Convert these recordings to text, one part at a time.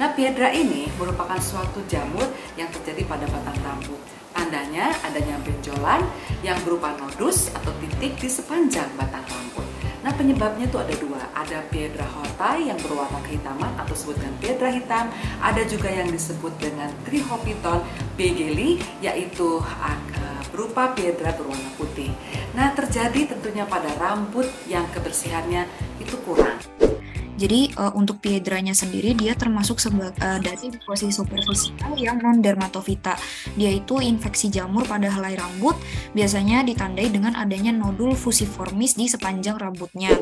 Nah, piedra ini merupakan suatu jamur yang terjadi pada batang rambut. Tandanya adanya benjolan yang berupa nodus atau titik di sepanjang batang rambut. Nah penyebabnya itu ada dua, ada piedra hortai yang berwarna kehitaman atau disebut dengan piedra hitam, ada juga yang disebut dengan trihopiton begeli yaitu ah, eh, berupa piedra berwarna putih. Nah terjadi tentunya pada rambut yang kebersihannya itu kurang. Jadi uh, untuk piedranya sendiri dia termasuk sebagai uh, eh, dari infeksi superficial yang non dermatovita. Dia itu infeksi jamur pada helai rambut, biasanya ditandai dengan adanya nodul fusiformis di sepanjang rambutnya.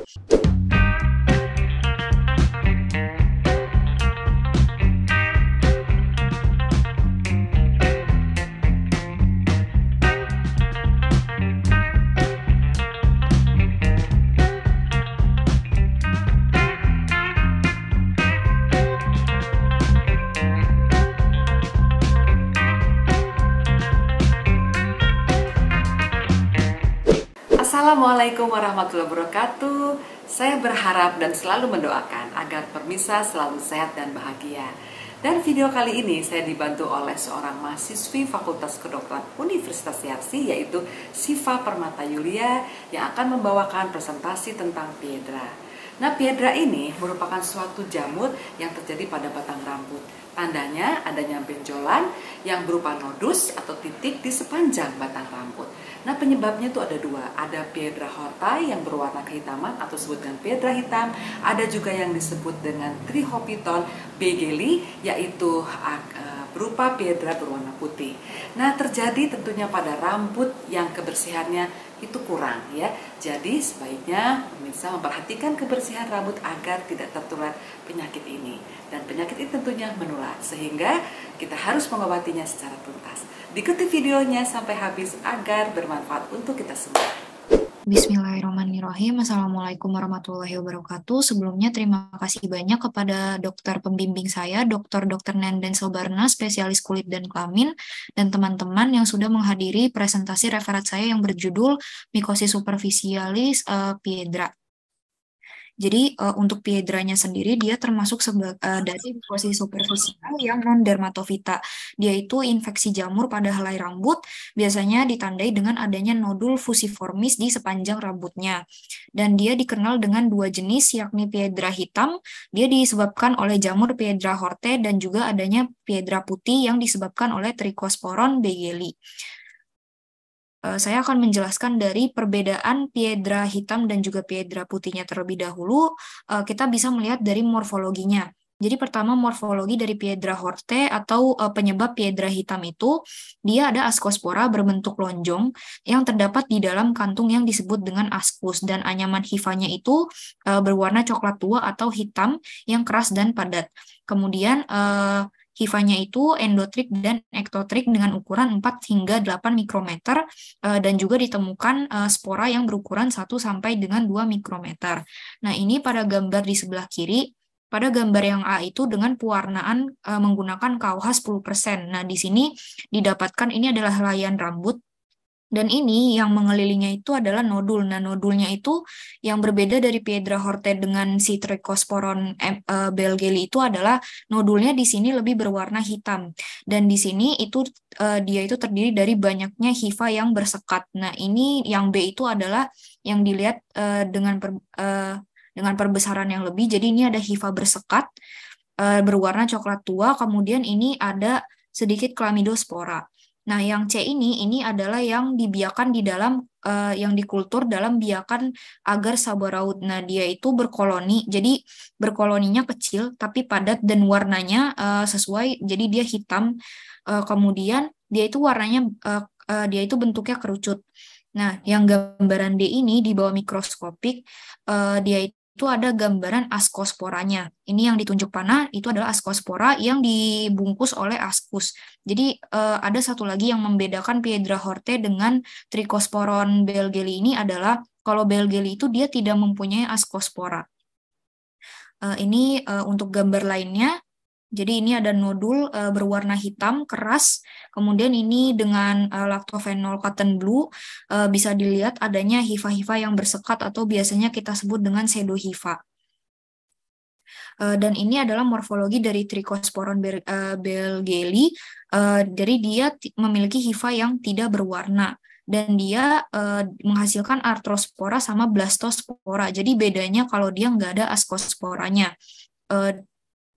Assalamualaikum warahmatullahi wabarakatuh. Saya berharap dan selalu mendoakan agar permisa selalu sehat dan bahagia. Dan video kali ini saya dibantu oleh seorang mahasiswi Fakultas Kedokteran Universitas Yarsi yaitu Siva Permata Yulia yang akan membawakan presentasi tentang Piedra. Nah, piedra ini merupakan suatu jamur yang terjadi pada batang rambut. Tandanya adanya benjolan yang berupa nodus atau titik di sepanjang batang rambut. Nah, penyebabnya itu ada dua. Ada piedra hortai yang berwarna kehitaman atau disebut dengan piedra hitam. Ada juga yang disebut dengan trihopiton begeli, yaitu uh, berupa piedra berwarna putih. Nah, terjadi tentunya pada rambut yang kebersihannya itu kurang ya. Jadi sebaiknya pemirsa memperhatikan kebersihan rambut agar tidak tertular penyakit ini. Dan penyakit ini tentunya menular sehingga kita harus mengobatinya secara tuntas. Ikuti videonya sampai habis agar bermanfaat untuk kita semua. Bismillahirrahmanirrahim. Assalamualaikum warahmatullahi wabarakatuh. Sebelumnya terima kasih banyak kepada dokter pembimbing saya, dokter Dokter Nenden Sobarna, spesialis kulit dan kelamin, dan teman-teman yang sudah menghadiri presentasi referat saya yang berjudul Mikosis Superficialis uh, Piedra. Jadi uh, untuk piedranya sendiri dia termasuk sebagai uh, eh, dari infeksi superficial yang non dermatovita. Dia itu infeksi jamur pada helai rambut, biasanya ditandai dengan adanya nodul fusiformis di sepanjang rambutnya. Dan dia dikenal dengan dua jenis yakni piedra hitam, dia disebabkan oleh jamur piedra horte dan juga adanya piedra putih yang disebabkan oleh Trichosporon begeli. Eh, saya akan menjelaskan dari perbedaan piedra hitam dan juga piedra putihnya terlebih dahulu. Eh, kita bisa melihat dari morfologinya. Jadi pertama morfologi dari piedra horte atau eh, penyebab piedra hitam itu, dia ada askospora berbentuk lonjong yang terdapat di dalam kantung yang disebut dengan askus dan anyaman hifanya itu berwarna coklat tua atau hitam yang keras dan padat. Kemudian hifanya itu endotrik dan ektotrik dengan ukuran 4 hingga 8 mikrometer eh, dan juga ditemukan eh, spora yang berukuran 1 sampai dengan 2 mikrometer. Nah, ini pada gambar di sebelah kiri pada gambar yang A itu dengan pewarnaan e, menggunakan KUH 10%. Nah, di sini didapatkan ini adalah helaian rambut dan ini yang mengelilingnya itu adalah nodul. Nah, nodulnya itu yang berbeda dari Piedra Horte dengan si Trichosporon e, belgeli itu adalah nodulnya di sini lebih berwarna hitam. Dan di sini itu e, dia itu terdiri dari banyaknya hifa yang bersekat. Nah, ini yang B itu adalah yang dilihat e, dengan per, dengan perbesaran yang lebih. Jadi ini ada hifa bersekat berwarna coklat tua, kemudian ini ada sedikit klamidospora. Nah, yang C ini ini adalah yang dibiakan di dalam uh, yang dikultur dalam biakan agar sabaraut. Nah, dia itu berkoloni. Jadi berkoloninya kecil tapi padat dan warnanya uh, sesuai. Jadi dia hitam. Uh, kemudian dia itu warnanya uh, uh, dia itu bentuknya kerucut. Nah, yang gambaran D ini di bawah mikroskopik uh, dia itu ada gambaran askosporanya. Ini yang ditunjuk panah itu adalah askospora yang dibungkus oleh askus. Jadi uh, ada satu lagi yang membedakan Piedra Horte dengan Trichosporon belgeli ini adalah kalau belgeli itu dia tidak mempunyai askospora. Uh, ini uh, untuk gambar lainnya jadi ini ada nodul uh, berwarna hitam keras, kemudian ini dengan uh, laktofenol cotton blue uh, bisa dilihat adanya hifa-hifa yang bersekat atau biasanya kita sebut dengan pseudohifa. Uh, dan ini adalah morfologi dari Trichosporon ber, uh, belgeli, uh, jadi dia memiliki hifa yang tidak berwarna dan dia uh, menghasilkan artrospora sama blastospora. Jadi bedanya kalau dia nggak ada askosporanya. Uh,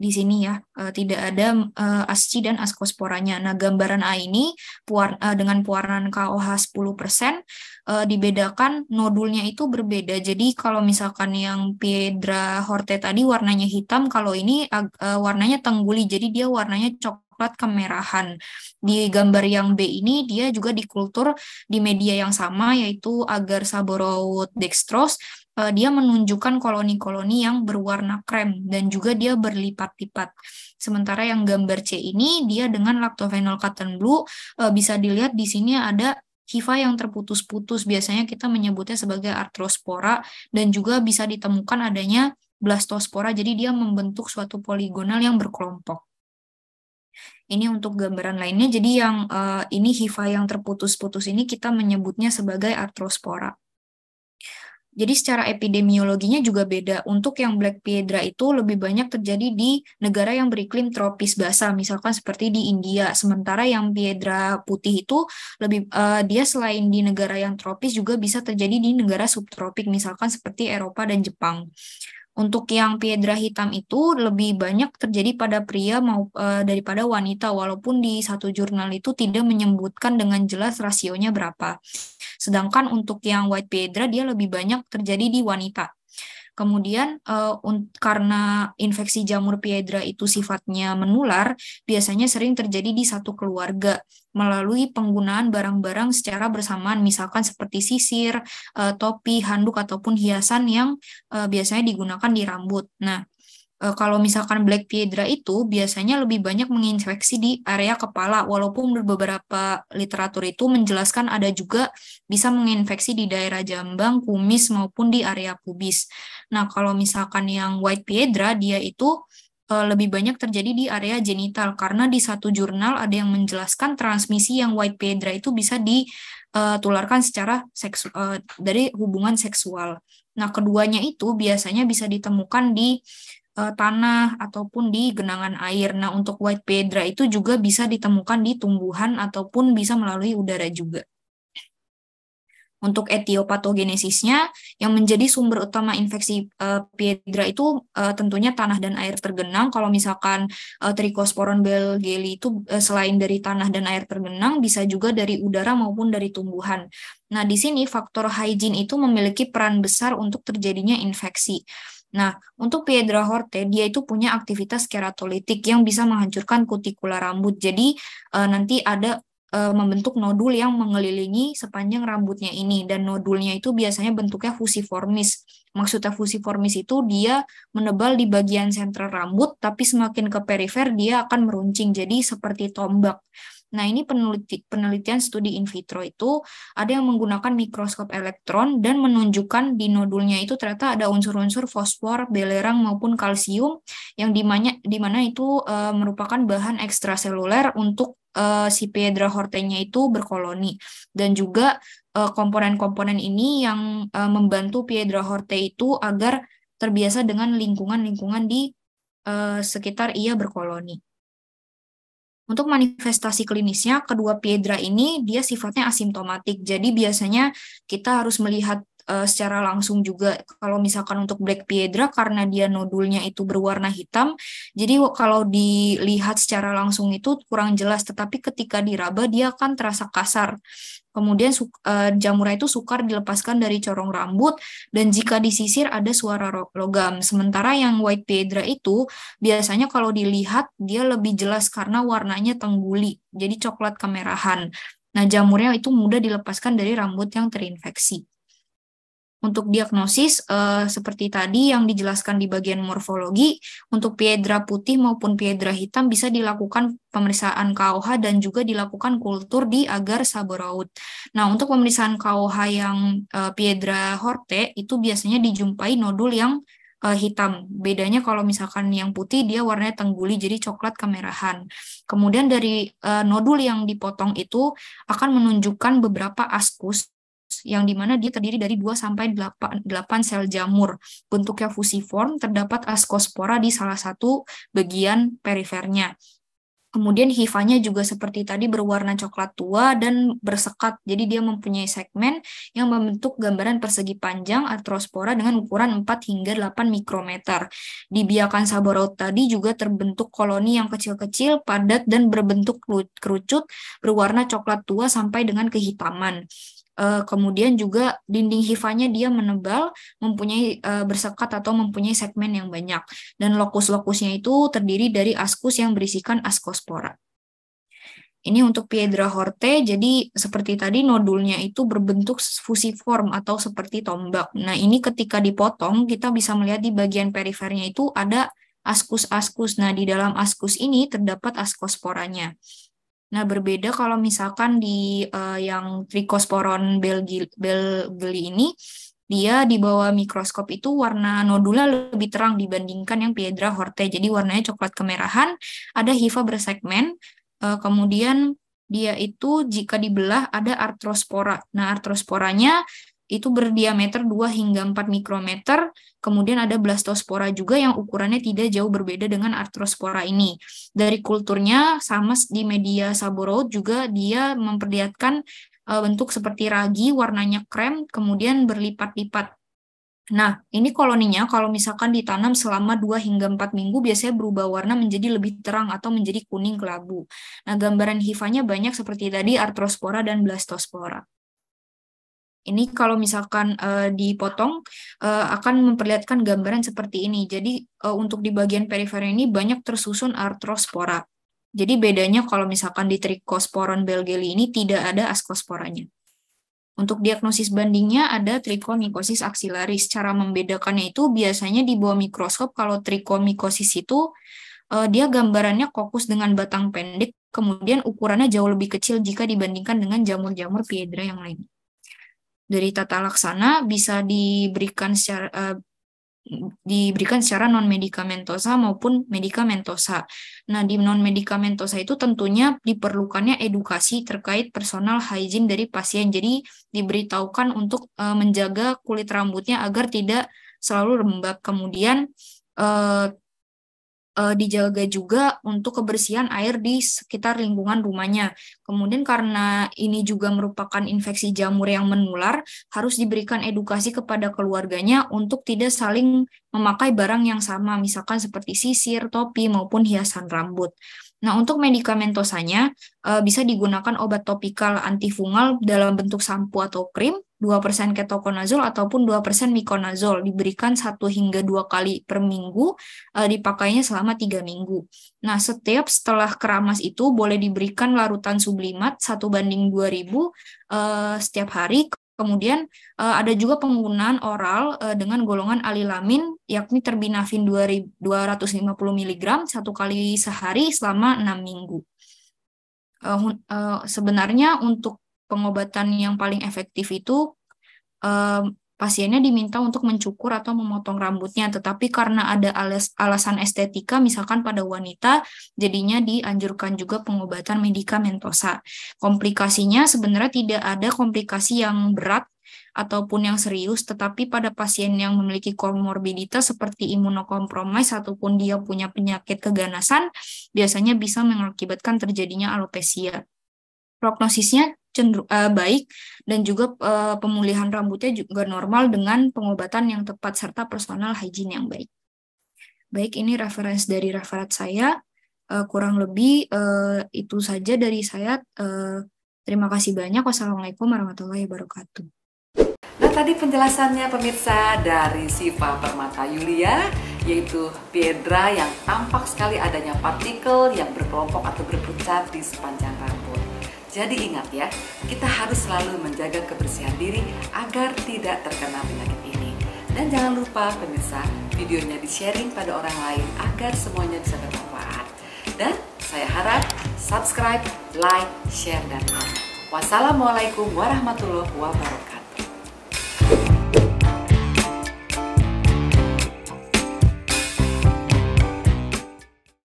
di sini ya uh, tidak ada uh, eh, ASCI dan askosporanya. Nah, gambaran A ini puar, uh, dengan pewarnaan KOH 10% uh, dibedakan nodulnya itu berbeda. Jadi kalau misalkan yang Piedra Horte tadi warnanya hitam, kalau ini uh, warnanya tengguli. Jadi dia warnanya coklat coklat kemerahan. Di gambar yang B ini dia juga dikultur di media yang sama yaitu agar saborowood dextrose eh, dia menunjukkan koloni-koloni yang berwarna krem dan juga dia berlipat-lipat. Sementara yang gambar C ini dia dengan lactophenol cotton blue eh, bisa dilihat di sini ada hifa yang terputus-putus biasanya kita menyebutnya sebagai artrospora dan juga bisa ditemukan adanya blastospora jadi dia membentuk suatu poligonal yang berkelompok. Ini untuk gambaran lainnya. Jadi yang uh, ini hifa yang terputus-putus ini kita menyebutnya sebagai artrospora. Jadi secara epidemiologinya juga beda. Untuk yang black piedra itu lebih banyak terjadi di negara yang beriklim tropis basah, misalkan seperti di India. Sementara yang piedra putih itu lebih uh, dia selain di negara yang tropis juga bisa terjadi di negara subtropik, misalkan seperti Eropa dan Jepang. Untuk yang piedra hitam itu lebih banyak terjadi pada pria mau, e, daripada wanita, walaupun di satu jurnal itu tidak menyebutkan dengan jelas rasionya berapa. Sedangkan untuk yang white piedra dia lebih banyak terjadi di wanita. Kemudian uh, karena infeksi jamur piedra itu sifatnya menular, biasanya sering terjadi di satu keluarga melalui penggunaan barang-barang secara bersamaan, misalkan seperti sisir, uh, topi, handuk ataupun hiasan yang uh, biasanya digunakan di rambut. Nah, Eh, kalau misalkan black piedra itu biasanya lebih banyak menginfeksi di area kepala, walaupun beberapa literatur itu menjelaskan ada juga bisa menginfeksi di daerah jambang, kumis, maupun di area pubis. Nah, kalau misalkan yang white piedra, dia itu eh, lebih banyak terjadi di area genital karena di satu jurnal ada yang menjelaskan transmisi yang white piedra itu bisa ditularkan eh, secara seksu, dari hubungan seksual. Nah, keduanya itu biasanya bisa ditemukan di uh, tanah ataupun di genangan air. Nah, untuk white pedra itu juga bisa ditemukan di tumbuhan ataupun bisa melalui udara juga. Untuk etiopatogenesisnya, yang menjadi sumber utama infeksi uh, eh, piedra itu uh, tentunya tanah dan air tergenang. Kalau misalkan uh, Trichosporon belgeli itu uh, selain dari tanah dan air tergenang, bisa juga dari udara maupun dari tumbuhan. Nah, di sini faktor hygiene itu memiliki peran besar untuk terjadinya infeksi. Nah, untuk Piedra Horte, dia itu punya aktivitas keratolitik yang bisa menghancurkan kutikula rambut. Jadi, uh, nanti ada uh, membentuk nodul yang mengelilingi sepanjang rambutnya ini. Dan nodulnya itu biasanya bentuknya fusiformis. Maksudnya fusiformis itu dia menebal di bagian sentral rambut, tapi semakin ke perifer dia akan meruncing, jadi seperti tombak. Nah, ini peneliti penelitian studi in vitro itu ada yang menggunakan mikroskop elektron dan menunjukkan di nodulnya itu ternyata ada unsur-unsur fosfor, belerang maupun kalsium yang dimana dimana itu e, merupakan bahan ekstraseluler untuk e, si Piedra hortenya itu berkoloni dan juga eh, komponen-komponen ini yang e, membantu Piedra horte itu agar terbiasa dengan lingkungan-lingkungan di e, sekitar ia berkoloni. Untuk manifestasi klinisnya, kedua piedra ini dia sifatnya asimptomatik. Jadi biasanya kita harus melihat uh, secara langsung juga. Kalau misalkan untuk black piedra karena dia nodulnya itu berwarna hitam, jadi kalau dilihat secara langsung itu kurang jelas. Tetapi ketika diraba dia akan terasa kasar. Kemudian uh, itu sukar dilepaskan dari corong rambut dan jika disisir ada suara logam. Sementara yang white piedra itu biasanya kalau dilihat dia lebih jelas karena warnanya tengguli, jadi coklat kemerahan. Nah, jamurnya itu mudah dilepaskan dari rambut yang terinfeksi. Untuk diagnosis, eh, seperti tadi yang dijelaskan di bagian morfologi, untuk piedra putih maupun piedra hitam bisa dilakukan pemeriksaan KOH dan juga dilakukan kultur di agar saberaut. Nah, untuk pemeriksaan KOH yang eh, piedra horte itu biasanya dijumpai nodul yang uh, hitam. Bedanya kalau misalkan yang putih dia warnanya tengguli jadi coklat kemerahan. Kemudian dari uh, nodul yang dipotong itu akan menunjukkan beberapa askus yang dimana dia terdiri dari 2 sampai 8, sel jamur. Bentuknya fusiform, terdapat askospora di salah satu bagian perifernya. Kemudian hifanya juga seperti tadi berwarna coklat tua dan bersekat. Jadi dia mempunyai segmen yang membentuk gambaran persegi panjang artrospora dengan ukuran 4 hingga 8 mikrometer. Di biakan saborout tadi juga terbentuk koloni yang kecil-kecil, padat dan berbentuk kerucut berwarna coklat tua sampai dengan kehitaman. Uh, kemudian juga dinding hifanya dia menebal, mempunyai uh, bersekat atau mempunyai segmen yang banyak. Dan lokus-lokusnya itu terdiri dari askus yang berisikan askospora. Ini untuk Piedra Horte, jadi seperti tadi nodulnya itu berbentuk fusiform atau seperti tombak. Nah ini ketika dipotong, kita bisa melihat di bagian perifernya itu ada askus-askus. Nah di dalam askus ini terdapat askosporanya. Nah, berbeda kalau misalkan di uh, yang Trichosporon belgi, ini, dia di bawah mikroskop itu warna nodula lebih terang dibandingkan yang Piedra horte. Jadi warnanya coklat kemerahan, ada hifa bersegmen, uh, kemudian dia itu jika dibelah ada artrospora. Nah, artrosporanya itu berdiameter 2 hingga 4 mikrometer. Kemudian ada blastospora juga yang ukurannya tidak jauh berbeda dengan artrospora ini. Dari kulturnya sama di media saborout juga dia memperlihatkan uh, bentuk seperti ragi, warnanya krem, kemudian berlipat-lipat. Nah, ini koloninya kalau misalkan ditanam selama 2 hingga 4 minggu biasanya berubah warna menjadi lebih terang atau menjadi kuning kelabu. Nah, gambaran hifanya banyak seperti tadi artrospora dan blastospora. Ini kalau misalkan uh, dipotong uh, akan memperlihatkan gambaran seperti ini. Jadi uh, untuk di bagian perifer ini banyak tersusun artrospora. Jadi bedanya kalau misalkan di Trichosporon belgeli ini tidak ada askosporanya. Untuk diagnosis bandingnya ada trichomikosis axillaris. Cara membedakannya itu biasanya di bawah mikroskop kalau trichomikosis itu uh, dia gambarannya kokus dengan batang pendek, kemudian ukurannya jauh lebih kecil jika dibandingkan dengan jamur-jamur piedra yang lain dari tata laksana bisa diberikan secara uh, diberikan secara non medikamentosa maupun medikamentosa. Nah, di non medikamentosa itu tentunya diperlukannya edukasi terkait personal hygiene dari pasien. Jadi diberitahukan untuk uh, menjaga kulit rambutnya agar tidak selalu lembab. Kemudian uh, uh, dijaga juga untuk kebersihan air di sekitar lingkungan rumahnya. Kemudian karena ini juga merupakan infeksi jamur yang menular, harus diberikan edukasi kepada keluarganya untuk tidak saling memakai barang yang sama, misalkan seperti sisir, topi maupun hiasan rambut. Nah, untuk medikamentosanya uh, bisa digunakan obat topikal antifungal dalam bentuk sampo atau krim, 2% ketokonazol ataupun 2% mikonazol diberikan 1 hingga 2 kali per minggu, uh, dipakainya selama 3 minggu. Nah, setiap setelah keramas itu boleh diberikan larutan sublimat 1 banding 2000 uh, eh, setiap hari Kemudian uh, ada juga penggunaan oral uh, dengan golongan alilamin yakni terbinafin 250 mg satu kali sehari selama enam minggu. Uh, uh, sebenarnya untuk pengobatan yang paling efektif itu uh, pasiennya diminta untuk mencukur atau memotong rambutnya, tetapi karena ada alas, alasan estetika, misalkan pada wanita, jadinya dianjurkan juga pengobatan medikamentosa. Komplikasinya sebenarnya tidak ada komplikasi yang berat ataupun yang serius, tetapi pada pasien yang memiliki komorbiditas seperti imunokompromis ataupun dia punya penyakit keganasan, biasanya bisa mengakibatkan terjadinya alopecia prognosisnya cenderung uh, baik dan juga uh, pemulihan rambutnya juga normal dengan pengobatan yang tepat serta personal hygiene yang baik. Baik, ini referensi dari referat saya. Uh, kurang lebih uh, itu saja dari saya. Uh, terima kasih banyak. Wassalamualaikum warahmatullahi wabarakatuh. Nah tadi penjelasannya pemirsa dari Siva Permata Yulia yaitu piedra yang tampak sekali adanya partikel yang berkelompok atau berpucat di sepanjang rambut. Jadi ingat ya, kita harus selalu menjaga kebersihan diri agar tidak terkena penyakit ini. Dan jangan lupa pemirsa, videonya di-sharing pada orang lain agar semuanya bisa bermanfaat. Dan saya harap subscribe, like, share, dan komen. Wassalamualaikum warahmatullahi wabarakatuh.